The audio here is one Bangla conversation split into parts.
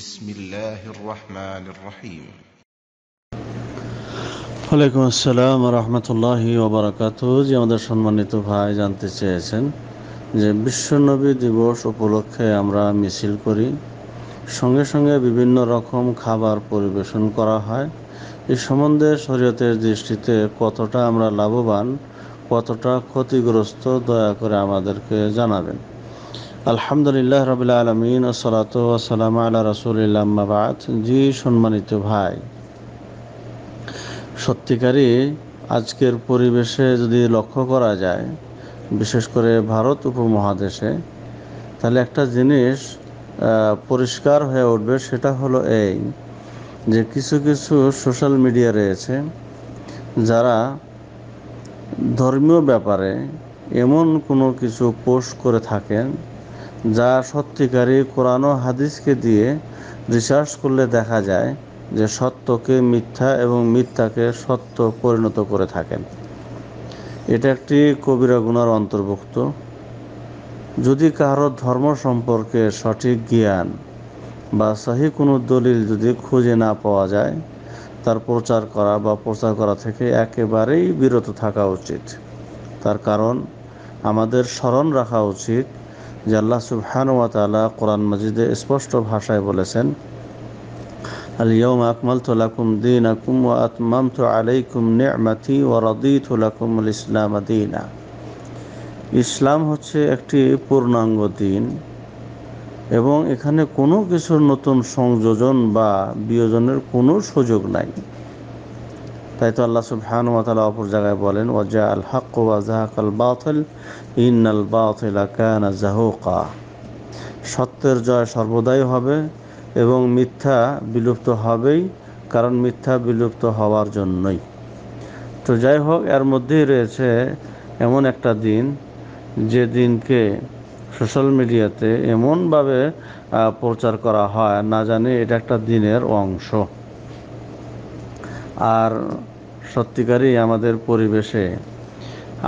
ওয়ালাইকুম আসসালাম রহমতুল্লাহ ওবরাকাত যে আমাদের সম্মানিত ভাই জানতে চেয়েছেন যে বিশ্বনবী দিবস উপলক্ষে আমরা মিছিল করি সঙ্গে সঙ্গে বিভিন্ন রকম খাবার পরিবেশন করা হয় এ সম্বন্ধে শরীয়তের দৃষ্টিতে কতটা আমরা লাভবান কতটা ক্ষতিগ্রস্ত দয়া করে আমাদেরকে জানাবেন আলহামদুলিল্লাহ রবিল আলমিন ও সালাত সালাম আল্লাহ রসুলিল্লামাবাদ জি সম্মানিত ভাই সত্যিকারই আজকের পরিবেশে যদি লক্ষ্য করা যায় বিশেষ করে ভারত উপমহাদেশে তাহলে একটা জিনিস পরিষ্কার হয়ে উঠবে সেটা হলো এই যে কিছু কিছু সোশ্যাল মিডিয়া রয়েছে যারা ধর্মীয় ব্যাপারে এমন কোনো কিছু পোস্ট করে থাকেন যা সত্যিকারী কোরআন ও হাদিসকে দিয়ে রিসার্চ করলে দেখা যায় যে সত্যকে মিথ্যা এবং মিথ্যাকে সত্য পরিণত করে থাকেন এটা একটি কবিরা গুণার অন্তর্ভুক্ত যদি কারো ধর্ম সম্পর্কে সঠিক জ্ঞান বা সহি কোনো দলিল যদি খুঁজে না পাওয়া যায় তার প্রচার করা বা প্রচার করা থেকে একেবারেই বিরত থাকা উচিত তার কারণ আমাদের স্মরণ রাখা উচিত যে আল্লাহ ওয়া তালা কোরআন মজিদে স্পষ্ট ভাষায় বলেছেন اليوم أكملت لكم دينكم وأتممت عليكم نعمتي ورضيت لكم الإسلام دينا ইসলাম হচ্ছে একটি পূর্ণাঙ্গ দিন এবং এখানে কোনো কিছুর নতুন সংযোজন বা বিয়োজনের কোনো সুযোগ নাই তাই তো আল্লাহ সুবহানু তালা অপর জায়গায় বলেন ওয়াজা আল হক ওয়াজাহাক আল বাতিল ইন আল বাতিল কানা জাহুকা সত্যের জয় সর্বদাই হবে এবং মিথ্যা বিলুপ্ত হবেই কারণ মিথ্যা বিলুপ্ত হওয়ার জন্যই তো যাই হোক এর মধ্যেই রয়েছে এমন একটা দিন যে দিনকে সোশ্যাল মিডিয়াতে এমনভাবে প্রচার করা হয় না জানি এটা একটা দিনের অংশ আর সত্যিকারই আমাদের পরিবেশে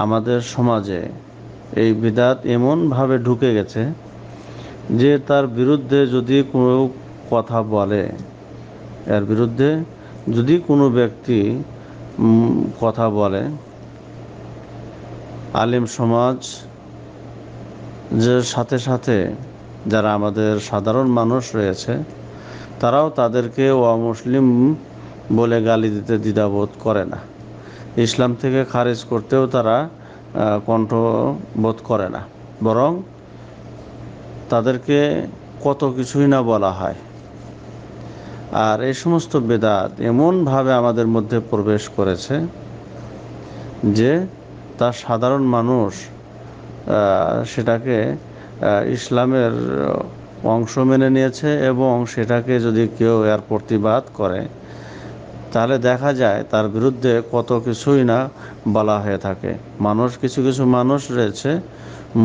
আমাদের সমাজে এই বিদাত এমনভাবে ঢুকে গেছে যে তার বিরুদ্ধে যদি কোনো কথা বলে এর বিরুদ্ধে যদি কোনো ব্যক্তি কথা বলে আলিম সমাজ যে সাথে সাথে যারা আমাদের সাধারণ মানুষ রয়েছে তারাও তাদেরকে অমুসলিম বলে গালি দিতে দ্বিধাবোধ করে না ইসলাম থেকে খারিজ করতেও তারা কণ্ঠবোধ করে না বরং তাদেরকে কত কিছুই না বলা হয় আর এই সমস্ত বেদাত এমনভাবে আমাদের মধ্যে প্রবেশ করেছে যে তা সাধারণ মানুষ সেটাকে ইসলামের অংশ মেনে নিয়েছে এবং সেটাকে যদি কেউ এর প্রতিবাদ করে তাহলে দেখা যায় তার বিরুদ্ধে কত কিছুই না বলা হয়ে থাকে মানুষ কিছু কিছু মানুষ রয়েছে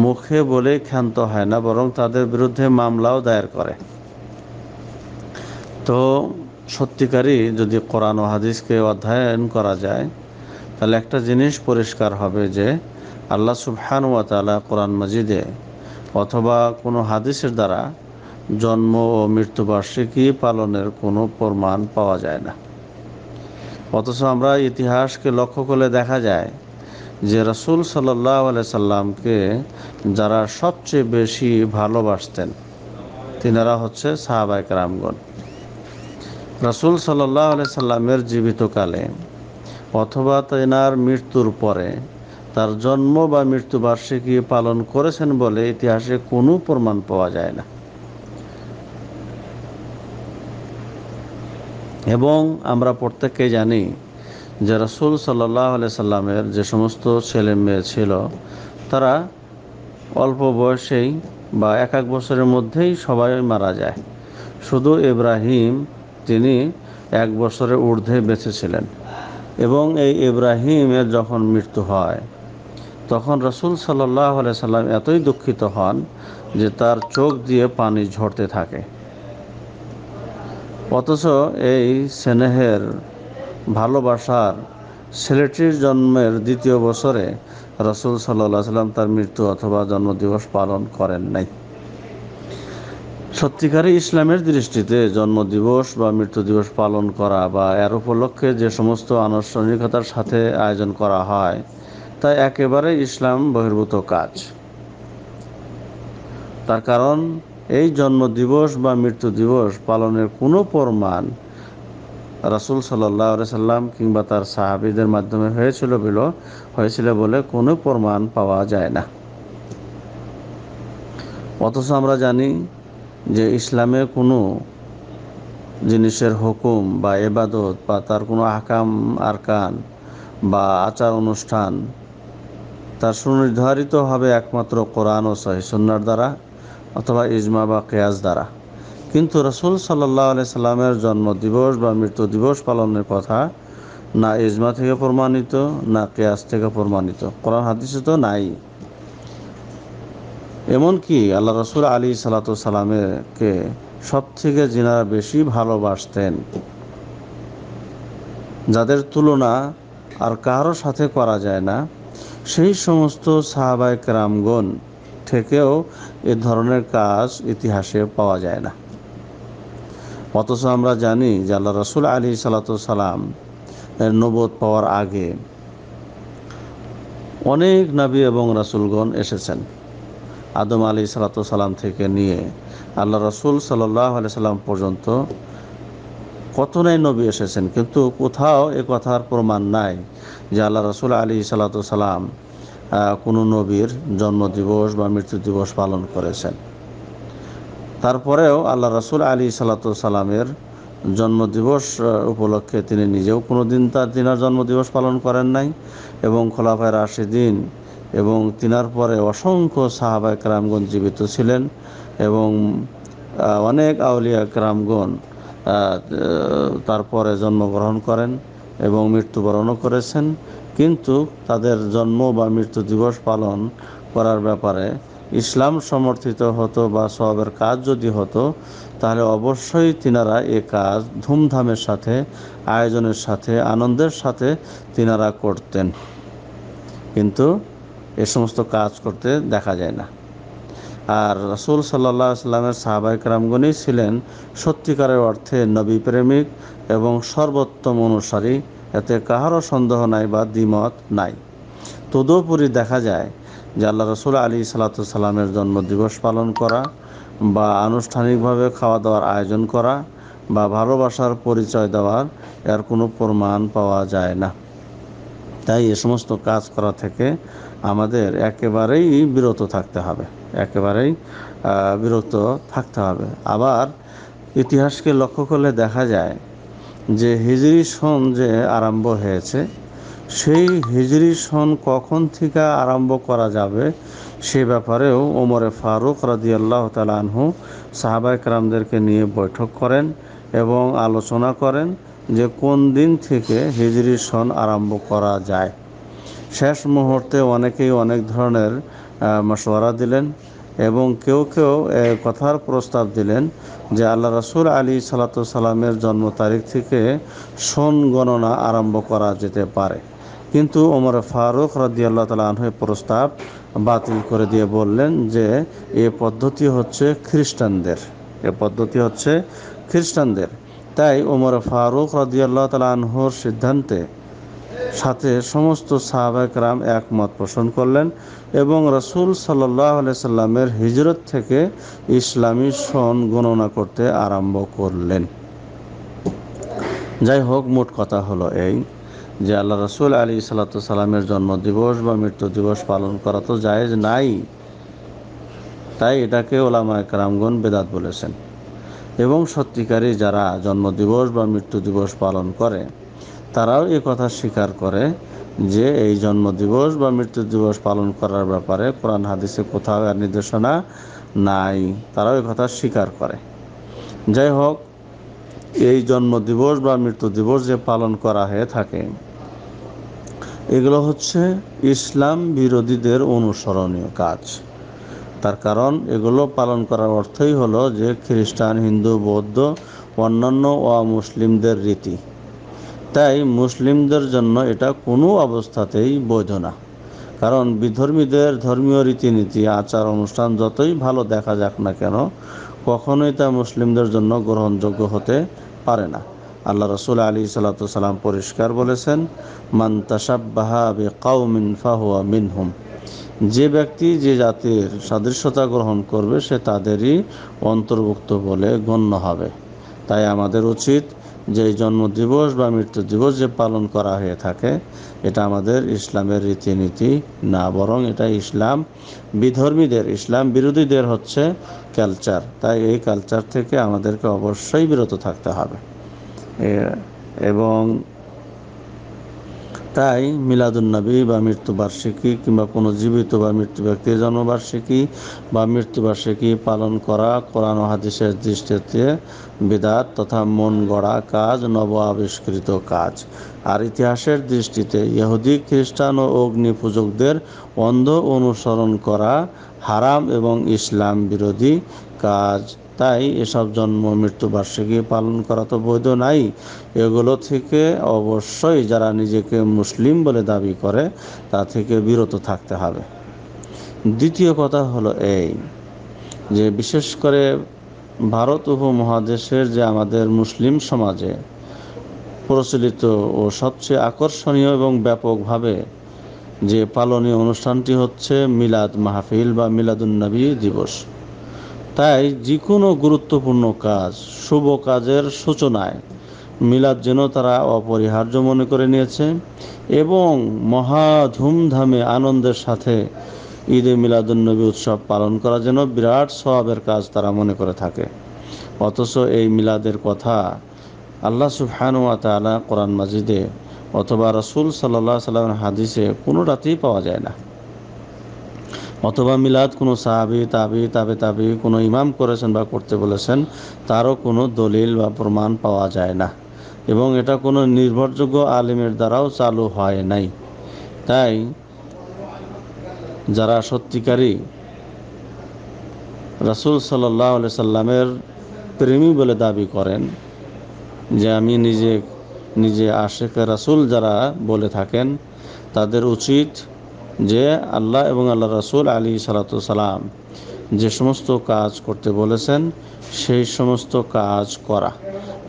মুখে বলে ক্ষান্ত হয় না বরং তাদের বিরুদ্ধে মামলাও দায়ের করে তো সত্যিকারই যদি কোরআন হাদিসকে অধ্যয়ন করা যায় তাহলে একটা জিনিস পরিষ্কার হবে যে আল্লাহ সুবহান ওয়া তালা কোরআন মজিদে অথবা কোনো হাদিসের দ্বারা জন্ম ও মৃত্যুবার্ষিকী পালনের কোনো প্রমাণ পাওয়া যায় না অথচ আমরা ইতিহাসকে লক্ষ্য করলে দেখা যায় যে রসুল সাল্লাহ সাল্লামকে যারা সবচেয়ে বেশি ভালোবাসতেন তিনারা হচ্ছে সাহাবায়ক রামগণ রসুল সাল্লাহ সাল্লামের জীবিতকালে অথবা তেনার মৃত্যুর পরে তার জন্ম বা মৃত্যুবার্ষিকী পালন করেছেন বলে ইতিহাসে কোনো প্রমাণ পাওয়া যায় না এবং আমরা প্রত্যেককে জানি যে রসুল সাল্লাহ সাল্লামের যে সমস্ত ছেলে মেয়ে ছিল তারা অল্প বয়সেই বা এক এক বছরের মধ্যেই সবাই মারা যায় শুধু ইব্রাহিম তিনি এক বছরের ঊর্ধ্বে বেঁচেছিলেন এবং এই ইব্রাহিমের যখন মৃত্যু হয় তখন রসুল সাল্লাহ সাল্লাম এতই দুঃখিত হন যে তার চোখ দিয়ে পানি ঝরতে থাকে অথচ এই স্নেহের ভালোবাসার ছেলেটির জন্মের দ্বিতীয় বছরে রসুল সাল্লাহ সাল্লাম তার মৃত্যু অথবা জন্মদিবস পালন করেন নাই সত্যিকারে ইসলামের দৃষ্টিতে জন্মদিবস বা মৃত্যু দিবস পালন করা বা এর উপলক্ষে যে সমস্ত আনুষ্ঠানিকতার সাথে আয়োজন করা হয় তা একেবারে ইসলাম বহির্ভূত কাজ তার কারণ এই জন্ম দিবস বা মৃত্যু দিবস পালনের কোনো প্রমাণ রাসুল সাল্লাহ সাল্লাম কিংবা তার সাহাবিদের মাধ্যমে হয়েছিল বলে হয়েছিল বলে কোনো প্রমাণ পাওয়া যায় না অথচ আমরা জানি যে ইসলামে কোনো জিনিসের হুকুম বা এবাদত বা তার কোনো আহকাম আরকান বা আচার অনুষ্ঠান তার সুনির্ধারিত হবে একমাত্র কোরআন ও সহিসন্নার দ্বারা অথবা ইজমা বা কেয়াজ দ্বারা কিন্তু রসুল সাল্লাহ আলি সাল্লামের জন্ম দিবস বা মৃত্যু দিবস পালনের কথা না ইজমা থেকে প্রমাণিত না কেয়াস থেকে প্রমাণিত কোরআন হাদিসে তো নাই এমনকি আল্লাহ রসুল আলী সালাতামকে সব থেকে যিনারা বেশি ভালোবাসতেন যাদের তুলনা আর কারো সাথে করা যায় না সেই সমস্ত সাহাবায়ক রামগণ থেকেও এ ধরনের কাজ ইতিহাসে পাওয়া যায় না অথচ আমরা জানি যে আল্লাহ রসুল আলী সালাম এর নবোধ পাওয়ার আগে অনেক নাবী এবং রাসুলগণ এসেছেন আদম আলী সালাত সালাম থেকে নিয়ে আল্লাহ রসুল সাল্লাহ আলি সাল্লাম পর্যন্ত কত নাই নবী এসেছেন কিন্তু কোথাও এ কথার প্রমাণ নাই যে আল্লাহ রসুল আলী সালাতু সালাম কোনো নবীর জন্মদিবস বা মৃত্যু দিবস পালন করেছেন তারপরেও আল্লাহ রাসুল আলী সাল্লামের জন্মদিবস উপলক্ষে তিনি নিজেও কোনো দিন তার তিনার জন্মদিবস পালন করেন নাই এবং খোলাফায় রাশিদিন এবং তিনার পরে অসংখ্য সাহাবায় ক্রামগণ জীবিত ছিলেন এবং অনেক আউলিয়া ক্রামগণ তারপরে জন্মগ্রহণ করেন এবং মৃত্যুবরণও করেছেন কিন্তু তাদের জন্ম বা মৃত্যু দিবস পালন করার ব্যাপারে ইসলাম সমর্থিত হতো বা সবের কাজ যদি হতো তাহলে অবশ্যই তিনারা এ কাজ ধুমধামের সাথে আয়োজনের সাথে আনন্দের সাথে তিনারা করতেন কিন্তু এ সমস্ত কাজ করতে দেখা যায় না আর রাসুল সাল্লাহ সাল্লামের সাহাবাহিক রামগণই ছিলেন সত্যিকারের অর্থে নবী প্রেমিক এবং সর্বোত্তম অনুসারী এতে কাহারও সন্দেহ নাই বা দ্বিমত নাই তদুপরি দেখা যায় যে আল্লাহ রসুল আলী সালাতামের জন্মদিবস পালন করা বা আনুষ্ঠানিকভাবে খাওয়া দাওয়ার আয়োজন করা বা ভালোবাসার পরিচয় দেওয়ার এর কোনো প্রমাণ পাওয়া যায় না তাই এ সমস্ত কাজ করা থেকে আমাদের একেবারেই বিরত থাকতে হবে একেবারেই বিরত থাকতে হবে আবার ইতিহাসকে লক্ষ্য করলে দেখা যায় যে হিজরি সন যে আরম্ভ হয়েছে সেই হিজরি সন কখন থেকে আরম্ভ করা যাবে সে ব্যাপারেও ওমরে ফারুক আল্লাহ তালহু সাহাবা ইকরামদেরকে নিয়ে বৈঠক করেন এবং আলোচনা করেন যে কোন দিন থেকে হিজরি সন আরম্ভ করা যায় শেষ মুহূর্তে অনেকেই অনেক ধরনের মশওয়ারা দিলেন এবং কেউ কেউ কথার প্রস্তাব দিলেন যে আল্লাহ রসুল আলী সালামের জন্ম তারিখ থেকে সোন গণনা আরম্ভ করা যেতে পারে কিন্তু ওমর ফারুক আল্লাহ তালা আনহের প্রস্তাব বাতিল করে দিয়ে বললেন যে এ পদ্ধতি হচ্ছে খ্রিস্টানদের এ পদ্ধতি হচ্ছে খ্রিস্টানদের তাই ওমর ফারুক আল্লাহ তালা আনহর সিদ্ধান্তে সাথে সমস্ত সাহাবাহরাম একমত পোষণ করলেন এবং রসুল সাল্লাহ সাল্লামের হিজরত থেকে ইসলামী সন গণনা করতে আরম্ভ করলেন যাই হোক মোট কথা হলো এই যে আল্লাহ রসুল আলী সাল্লাতামের জন্মদিবস বা মৃত্যু দিবস পালন করা তো জায়েজ নাই তাই এটাকে ওলামা একরামগণ বেদাত বলেছেন এবং সত্যিকারী যারা জন্মদিবস বা মৃত্যু দিবস পালন করে তারাও এ কথা স্বীকার করে যে এই জন্ম দিবস বা মৃত্যু দিবস পালন করার ব্যাপারে কোরআন হাদিসে কোথাও আর নির্দেশনা নাই তারাও এ কথা স্বীকার করে যাই হোক এই জন্ম দিবস বা মৃত্যু দিবস যে পালন করা হয়ে থাকে এগুলো হচ্ছে ইসলাম বিরোধীদের অনুসরণীয় কাজ তার কারণ এগুলো পালন করার অর্থই হলো যে খ্রিস্টান হিন্দু বৌদ্ধ অন্যান্য অমুসলিমদের রীতি তাই মুসলিমদের জন্য এটা কোনো অবস্থাতেই বৈধ না কারণ বিধর্মীদের ধর্মীয় রীতিনীতি আচার অনুষ্ঠান যতই ভালো দেখা যাক না কেন কখনোই তা মুসলিমদের জন্য গ্রহণযোগ্য হতে পারে না আল্লাহ রসুল আলী সাল্লাম পরিষ্কার বলেছেন মান বে মিনহুম যে ব্যক্তি যে জাতির সাদৃশ্যতা গ্রহণ করবে সে তাদেরই অন্তর্ভুক্ত বলে গণ্য হবে তাই আমাদের উচিত যে জন্ম দিবস বা মৃত্যু দিবস যে পালন করা হয়ে থাকে এটা আমাদের ইসলামের রীতিনীতি না বরং এটা ইসলাম বিধর্মীদের ইসলাম বিরোধীদের হচ্ছে কালচার তাই এই কালচার থেকে আমাদেরকে অবশ্যই বিরত থাকতে হবে এবং তাই মিলাদুন্নবী বা মৃত্যুবার্ষিকী কিংবা কোনো জীবিত বা মৃত্যু ব্যক্তির জন্মবার্ষিকী বা মৃত্যুবার্ষিকী পালন করা কোরআন হাদিসের দৃষ্টিতে বিদাত তথা মন গড়া কাজ নব আবিষ্কৃত কাজ আর ইতিহাসের দৃষ্টিতে ইহুদি খ্রিস্টান ও অগ্নি পূজকদের অন্ধ অনুসরণ করা হারাম এবং ইসলাম বিরোধী কাজ তাই এসব জন্ম মৃত্যু বার্ষিকী পালন করা তো বৈধ নাই এগুলো থেকে অবশ্যই যারা নিজেকে মুসলিম বলে দাবি করে তা থেকে বিরত থাকতে হবে দ্বিতীয় কথা হলো এই যে বিশেষ করে ভারত উপমহাদেশের যে আমাদের মুসলিম সমাজে প্রচলিত ও সবচেয়ে আকর্ষণীয় এবং ব্যাপকভাবে যে পালনীয় অনুষ্ঠানটি হচ্ছে মিলাদ মাহফিল বা মিলাদুন্নবী দিবস তাই যে কোনো গুরুত্বপূর্ণ কাজ শুভ কাজের সূচনায় মিলাদ যেন তারা অপরিহার্য মনে করে নিয়েছে এবং মহা ধুমধামে আনন্দের সাথে ঈদে মিলাদুন্নবী উৎসব পালন করা যেন বিরাট স্বভাবের কাজ তারা মনে করে থাকে অথচ এই মিলাদের কথা আল্লাহ সুফহানুয়া তালা কোরআন মাজিদে অথবা রসুল সাল্লাহ সাল্লামের হাদিসে কোনোটাতেই পাওয়া যায় না অথবা মিলাদ কোনো সাহাবি তাবি তাবে তাবি কোনো ইমাম করেছেন বা করতে বলেছেন তারও কোনো দলিল বা প্রমাণ পাওয়া যায় না এবং এটা কোনো নির্ভরযোগ্য আলিমের দ্বারাও চালু হয় নাই তাই যারা সত্যিকারী রাসুল সাল্লাহ সাল্লামের প্রেমী বলে দাবি করেন যে আমি নিজে নিজে আশেখ রাসুল যারা বলে থাকেন তাদের উচিত যে আল্লাহ এবং আল্লাহ রাসুল আলী সালাম যে সমস্ত কাজ করতে বলেছেন সেই সমস্ত কাজ করা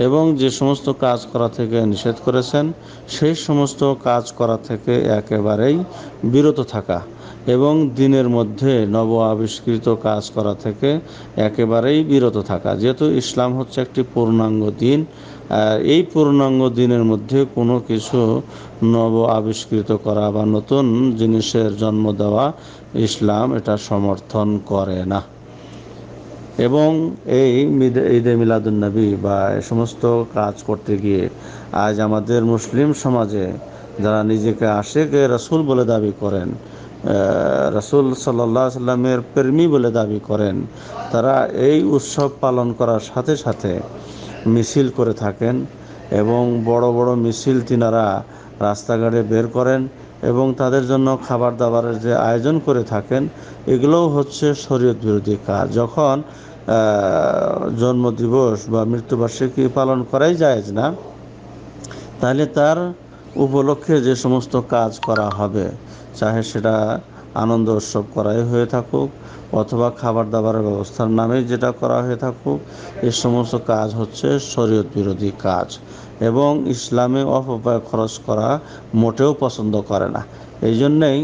এবং যে সমস্ত কাজ করা থেকে নিষেধ করেছেন সেই সমস্ত কাজ করা থেকে একেবারেই বিরত থাকা এবং দিনের মধ্যে নব আবিষ্কৃত কাজ করা থেকে একেবারেই বিরত থাকা যেহেতু ইসলাম হচ্ছে একটি পূর্ণাঙ্গ দিন আর এই পূর্ণাঙ্গ দিনের মধ্যে কোনো কিছু নব আবিষ্কৃত করা বা নতুন জিনিসের জন্ম দেওয়া ইসলাম এটা সমর্থন করে না এবং এই ঈদে মিলাদুন্নবী বা এ সমস্ত কাজ করতে গিয়ে আজ আমাদের মুসলিম সমাজে যারা নিজেকে কে রসুল বলে দাবি করেন রসুল সাল্লা সাল্লামের প্রেমী বলে দাবি করেন তারা এই উৎসব পালন করার সাথে সাথে মিছিল করে থাকেন এবং বড় বড় মিছিল তিনারা রাস্তাঘাটে বের করেন এবং তাদের জন্য খাবার দাবারের যে আয়োজন করে থাকেন এগুলোও হচ্ছে শরীয়ত বিরোধী কাজ যখন জন্মদিবস বা মৃত্যুবার্ষিকী পালন করাই যায় না তাহলে তার উপলক্ষে যে সমস্ত কাজ করা হবে চাহে সেটা আনন্দ উৎসব করাই হয়ে থাকুক অথবা খাবার দাবারের ব্যবস্থার নামে যেটা করা হয়ে থাকুক এ সমস্ত কাজ হচ্ছে শরীয়ত বিরোধী কাজ এবং ইসলামে অপব্যয় খরচ করা মোটেও পছন্দ করে না এই জন্যেই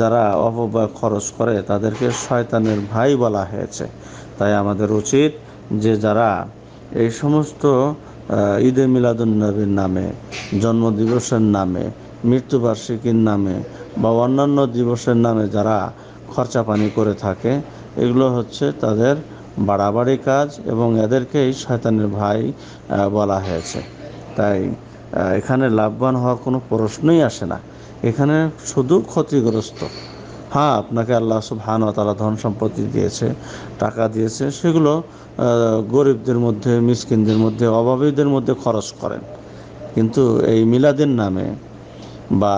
যারা অপব্যয় খরচ করে তাদেরকে শয়তানের ভাই বলা হয়েছে তাই আমাদের উচিত যে যারা এই সমস্ত ঈদে মিলাদুন্নবীর নামে জন্মদিবসের নামে মৃত্যুবার্ষিকীর নামে বা অন্যান্য দিবসের নামে যারা খরচা পানি করে থাকে এগুলো হচ্ছে তাদের বাড়াবাড়ি কাজ এবং এদেরকেই শয়তানের ভাই বলা হয়েছে তাই এখানে লাভবান হওয়ার কোনো প্রশ্নই আসে না এখানে শুধু ক্ষতিগ্রস্ত হ্যাঁ আপনাকে আল্লাহ ভান তারা ধন সম্পত্তি দিয়েছে টাকা দিয়েছে সেগুলো গরিবদের মধ্যে মিসকিনদের মধ্যে অভাবীদের মধ্যে খরচ করেন কিন্তু এই মিলাদের নামে বা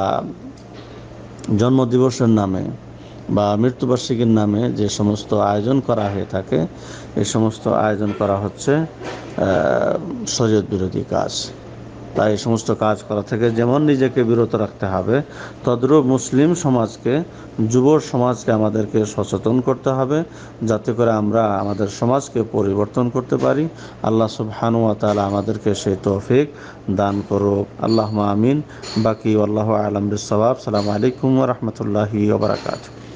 জন্মদিবসের নামে বা মৃত্যুবার্ষিকীর নামে যে সমস্ত আয়োজন করা হয়ে থাকে এই সমস্ত আয়োজন করা হচ্ছে শরীয়ত বিরোধী কাজ তাই এই সমস্ত কাজ করা থেকে যেমন নিজেকে বিরত রাখতে হবে তদ্রূপ মুসলিম সমাজকে যুব সমাজকে আমাদেরকে সচেতন করতে হবে যাতে করে আমরা আমাদের সমাজকে পরিবর্তন করতে পারি আল্লাহ সুবহানুয়া তালা আমাদেরকে সেই তৌফিক দান করুক আল্লাহ আমিন বাকি আল্লাহ আলম বিসাব সালাম আলাইকুম রহমতুল্লাহি ওবরাকাতু